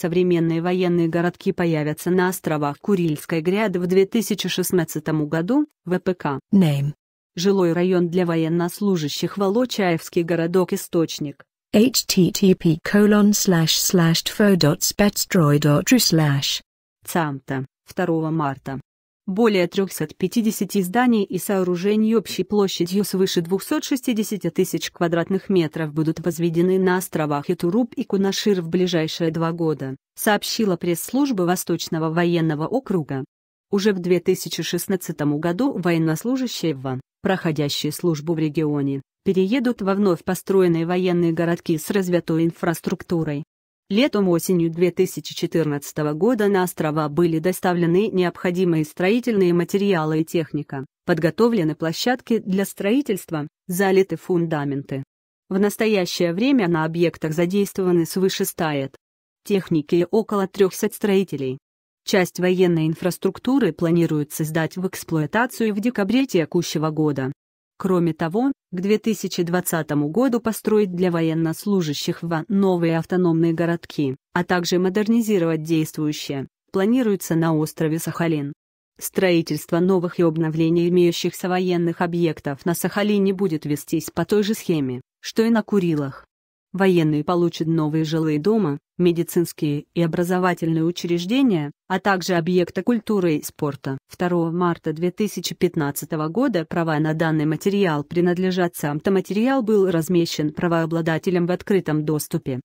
современные военные городки появятся на островах Курильской гряды в 2016 году, ВПК. Name. Жилой район для военнослужащих Волочаевский городок Источник. http colon slash slash slash. 2 марта более 350 зданий и сооружений общей площадью свыше 260 тысяч квадратных метров будут возведены на островах Итуруб и Кунашир в ближайшие два года, сообщила пресс-служба Восточного военного округа. Уже в 2016 году военнослужащие в, проходящие службу в регионе, переедут во вновь построенные военные городки с развитой инфраструктурой. Летом-осенью 2014 года на острова были доставлены необходимые строительные материалы и техника, подготовлены площадки для строительства, залиты фундаменты. В настоящее время на объектах задействованы свыше 100 эт. Техники и около 300 строителей. Часть военной инфраструктуры планируется сдать в эксплуатацию в декабре текущего года. Кроме того, к 2020 году построить для военнослужащих в новые автономные городки, а также модернизировать действующие, планируется на острове Сахалин. Строительство новых и обновление имеющихся военных объектов на Сахалине будет вестись по той же схеме, что и на Курилах. Военные получат новые жилые дома, медицинские и образовательные учреждения, а также объекты культуры и спорта. 2 марта 2015 года права на данный материал принадлежат сам материал был размещен правообладателем в открытом доступе.